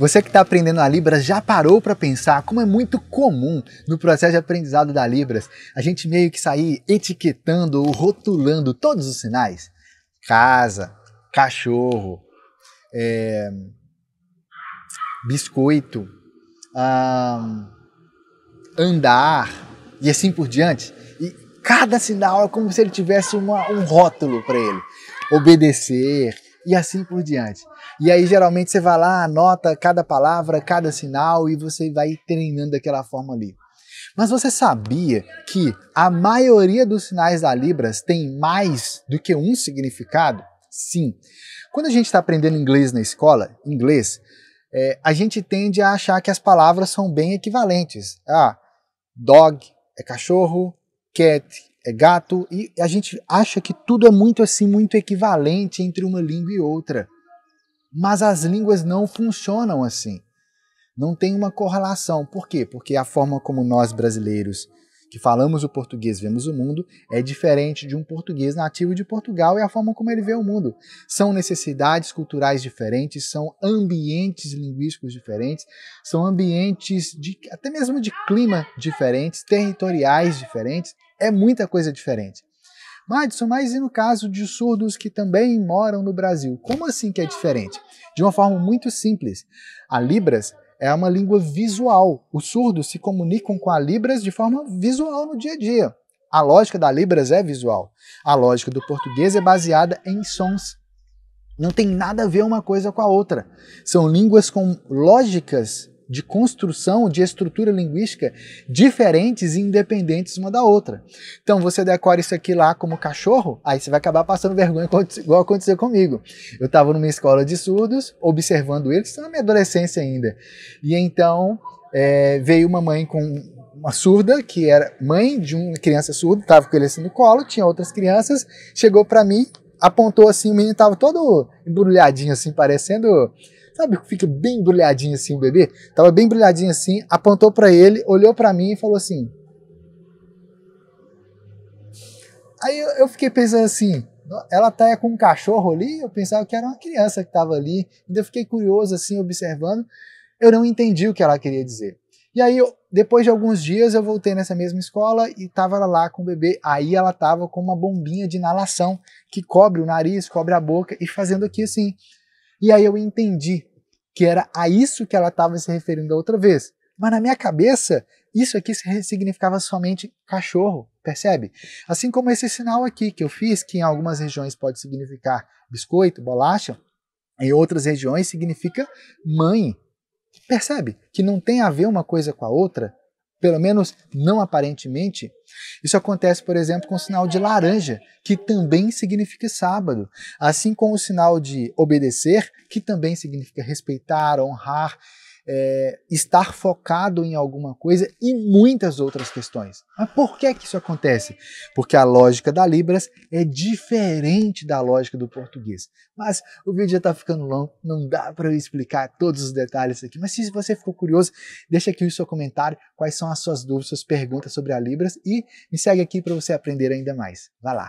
Você que está aprendendo a Libras já parou para pensar como é muito comum no processo de aprendizado da Libras a gente meio que sair etiquetando ou rotulando todos os sinais? Casa, cachorro, é, biscoito, andar e assim por diante. E cada sinal é como se ele tivesse uma, um rótulo para ele. Obedecer, e assim por diante. E aí, geralmente, você vai lá, anota cada palavra, cada sinal e você vai treinando daquela forma ali. Mas você sabia que a maioria dos sinais da Libras tem mais do que um significado? Sim. Quando a gente está aprendendo inglês na escola, inglês, é, a gente tende a achar que as palavras são bem equivalentes. Ah, dog é cachorro, cat é gato, e a gente acha que tudo é muito assim, muito equivalente entre uma língua e outra. Mas as línguas não funcionam assim. Não tem uma correlação. Por quê? Porque a forma como nós brasileiros que falamos o português, vemos o mundo, é diferente de um português nativo de Portugal e a forma como ele vê o mundo. São necessidades culturais diferentes, são ambientes linguísticos diferentes, são ambientes de, até mesmo de clima diferentes, territoriais diferentes. É muita coisa diferente. Madison, mas e no caso de surdos que também moram no Brasil? Como assim que é diferente? De uma forma muito simples. A Libras é uma língua visual. Os surdos se comunicam com a Libras de forma visual no dia a dia. A lógica da Libras é visual. A lógica do português é baseada em sons. Não tem nada a ver uma coisa com a outra. São línguas com lógicas de construção de estrutura linguística diferentes e independentes uma da outra. Então você decora isso aqui lá como cachorro, aí você vai acabar passando vergonha igual aconteceu comigo. Eu estava numa escola de surdos, observando eles, na é minha adolescência ainda. E então é, veio uma mãe com uma surda, que era mãe de uma criança surda, estava com ele assim no colo, tinha outras crianças, chegou para mim, apontou assim, o menino estava todo embrulhadinho assim, parecendo Sabe que fica bem brilhadinho assim o bebê? Tava bem brilhadinho assim, apontou para ele, olhou para mim e falou assim. Aí eu, eu fiquei pensando assim, ela tá com um cachorro ali, eu pensava que era uma criança que estava ali, ainda fiquei curioso assim, observando, eu não entendi o que ela queria dizer. E aí, eu, depois de alguns dias, eu voltei nessa mesma escola e estava lá com o bebê, aí ela estava com uma bombinha de inalação que cobre o nariz, cobre a boca e fazendo aqui assim. E aí eu entendi que era a isso que ela estava se referindo outra vez. Mas na minha cabeça, isso aqui significava somente cachorro, percebe? Assim como esse sinal aqui que eu fiz, que em algumas regiões pode significar biscoito, bolacha, em outras regiões significa mãe. Percebe que não tem a ver uma coisa com a outra? pelo menos não aparentemente. Isso acontece, por exemplo, com o sinal de laranja, que também significa sábado, assim como o sinal de obedecer, que também significa respeitar, honrar é, estar focado em alguma coisa e muitas outras questões. Mas por que, que isso acontece? Porque a lógica da Libras é diferente da lógica do português. Mas o vídeo já está ficando longo, não dá para eu explicar todos os detalhes aqui. Mas se você ficou curioso, deixa aqui o seu comentário, quais são as suas dúvidas, suas perguntas sobre a Libras e me segue aqui para você aprender ainda mais. Vá lá!